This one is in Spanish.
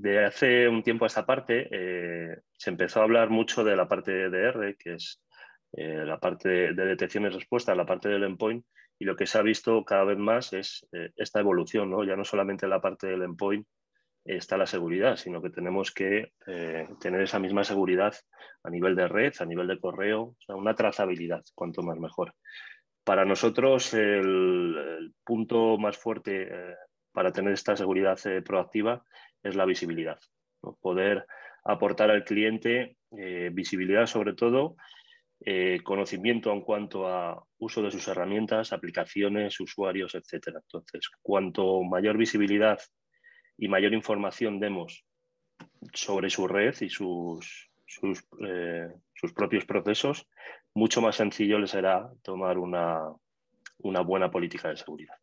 de hace un tiempo a esta parte eh, se empezó a hablar mucho de la parte de DR, que es eh, la parte de, detección y respuesta, la parte del endpoint, y lo que se ha visto cada vez más es eh, esta evolución, ¿no? Ya no solamente en la parte del endpoint está la seguridad, sino que tenemos que tener esa misma seguridad a nivel de red, a nivel de correo, o sea, una trazabilidad, cuanto más mejor. Para nosotros el, el punto más fuerte para tener esta seguridad eh, proactiva es la visibilidad. Poder aportar al cliente eh, visibilidad sobre todo, eh, conocimiento en cuanto a uso de sus herramientas, aplicaciones, usuarios, etc. Entonces, cuanto mayor visibilidad y mayor información demos sobre su red y sus, propios procesos, mucho más sencillo le será tomar una buena política de seguridad.